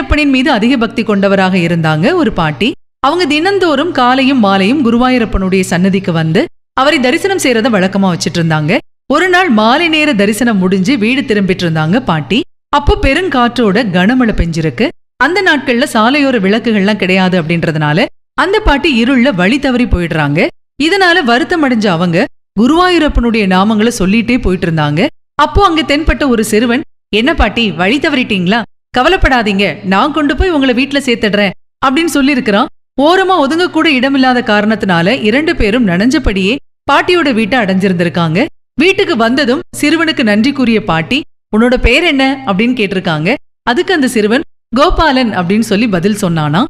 குருவாயிரப்பனின் மீது அதிக பக்தி கொண்டவராக இருந்தாங்க ஒரு பாட்டி அவங்க தினந்தோறும் காலையும் மாலையும் குருவாயிரப்பனுடைய சன்னதிக்கு வந்து அவரை தரிசனம் செய்யறத வழக்கமா வச்சிட்டு இருந்தாங்க ஒரு நாள் மாலை நேர தரிசனம் முடிஞ்சு வீடு திரும்பிட்டு இருந்தாங்க பாட்டி அப்போ பெருங்காற்றோட கனமழை பெஞ்சிருக்கு அந்த நாட்கள்ல சாலையோர விளக்குகள்லாம் கிடையாது அப்படின்றதுனால அந்த பாட்டி இருள்ல வழி தவறி போயிடுறாங்க இதனால வருத்தம் அடைஞ்ச அவங்க குருவாயூரப்பனுடைய நாமங்களை சொல்லிட்டே போயிட்டு இருந்தாங்க அப்போ அங்க தென்பட்ட ஒரு சிறுவன் என்ன பாட்டி வழி தவறிட்டீங்களா கவலைப்படாதீங்க நான் கொண்டு போய் உங்களை வீட்டுல சேர்த்துடுறேன் அப்படின்னு சொல்லியிருக்கிறான் ஓரமா ஒதுங்க கூட இடமில்லாத காரணத்தினால இரண்டு பேரும் நனைஞ்சபடியே பாட்டியோட வீட்டை அடைஞ்சிருந்திருக்காங்க வீட்டுக்கு வந்ததும் சிறுவனுக்கு நன்றி கூறிய பாட்டி உன்னோட பேர் என்ன அப்படின்னு கேட்டிருக்காங்க அதுக்கு அந்த சிறுவன் கோபாலன் அப்படின்னு சொல்லி பதில் சொன்னானா